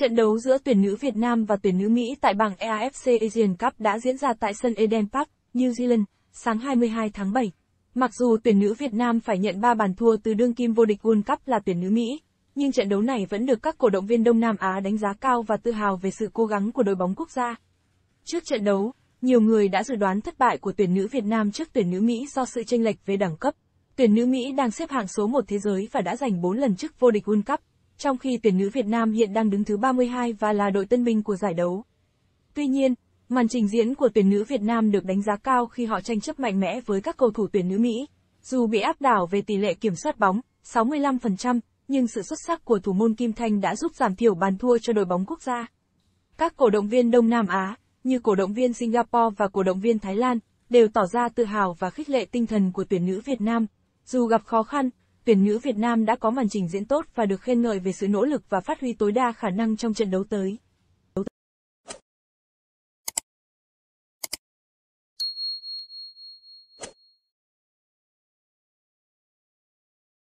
Trận đấu giữa tuyển nữ Việt Nam và tuyển nữ Mỹ tại bảng AFC Asian Cup đã diễn ra tại sân Eden Park, New Zealand, sáng 22 tháng 7. Mặc dù tuyển nữ Việt Nam phải nhận 3 bàn thua từ đương kim vô địch World Cup là tuyển nữ Mỹ, nhưng trận đấu này vẫn được các cổ động viên Đông Nam Á đánh giá cao và tự hào về sự cố gắng của đội bóng quốc gia. Trước trận đấu, nhiều người đã dự đoán thất bại của tuyển nữ Việt Nam trước tuyển nữ Mỹ do sự chênh lệch về đẳng cấp. Tuyển nữ Mỹ đang xếp hạng số 1 thế giới và đã giành 4 lần chức vô địch World Cup trong khi tuyển nữ Việt Nam hiện đang đứng thứ 32 và là đội tân binh của giải đấu. Tuy nhiên, màn trình diễn của tuyển nữ Việt Nam được đánh giá cao khi họ tranh chấp mạnh mẽ với các cầu thủ tuyển nữ Mỹ. Dù bị áp đảo về tỷ lệ kiểm soát bóng 65%, nhưng sự xuất sắc của thủ môn Kim Thanh đã giúp giảm thiểu bàn thua cho đội bóng quốc gia. Các cổ động viên Đông Nam Á, như cổ động viên Singapore và cổ động viên Thái Lan, đều tỏ ra tự hào và khích lệ tinh thần của tuyển nữ Việt Nam. Dù gặp khó khăn, tuyển nữ Việt Nam đã có màn trình diễn tốt và được khen ngợi về sự nỗ lực và phát huy tối đa khả năng trong trận đấu tới.